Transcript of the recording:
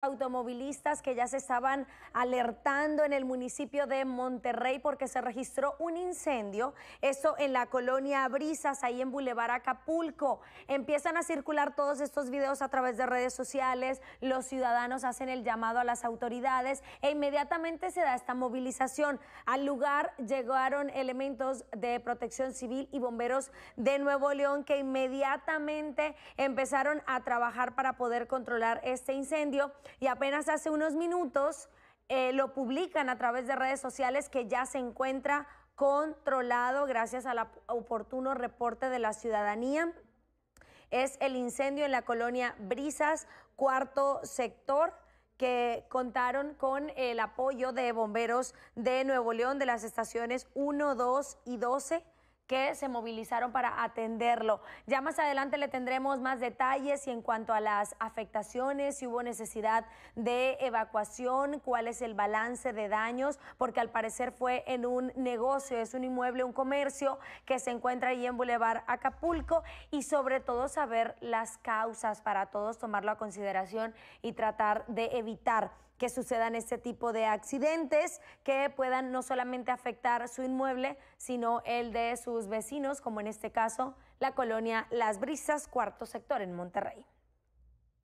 automovilistas que ya se estaban alertando en el municipio de Monterrey porque se registró un incendio, Eso en la colonia Brisas, ahí en Boulevard Acapulco. Empiezan a circular todos estos videos a través de redes sociales, los ciudadanos hacen el llamado a las autoridades e inmediatamente se da esta movilización. Al lugar llegaron elementos de protección civil y bomberos de Nuevo León que inmediatamente empezaron a trabajar para poder controlar este incendio. Y apenas hace unos minutos eh, lo publican a través de redes sociales que ya se encuentra controlado gracias al oportuno reporte de la ciudadanía. Es el incendio en la colonia Brisas, cuarto sector que contaron con el apoyo de bomberos de Nuevo León de las estaciones 1, 2 y 12 que se movilizaron para atenderlo. Ya más adelante le tendremos más detalles y en cuanto a las afectaciones, si hubo necesidad de evacuación, cuál es el balance de daños, porque al parecer fue en un negocio, es un inmueble, un comercio que se encuentra ahí en Boulevard Acapulco y sobre todo saber las causas para todos tomarlo a consideración y tratar de evitar que sucedan este tipo de accidentes que puedan no solamente afectar su inmueble, sino el de su vecinos, como en este caso la colonia Las Brisas, cuarto sector en Monterrey.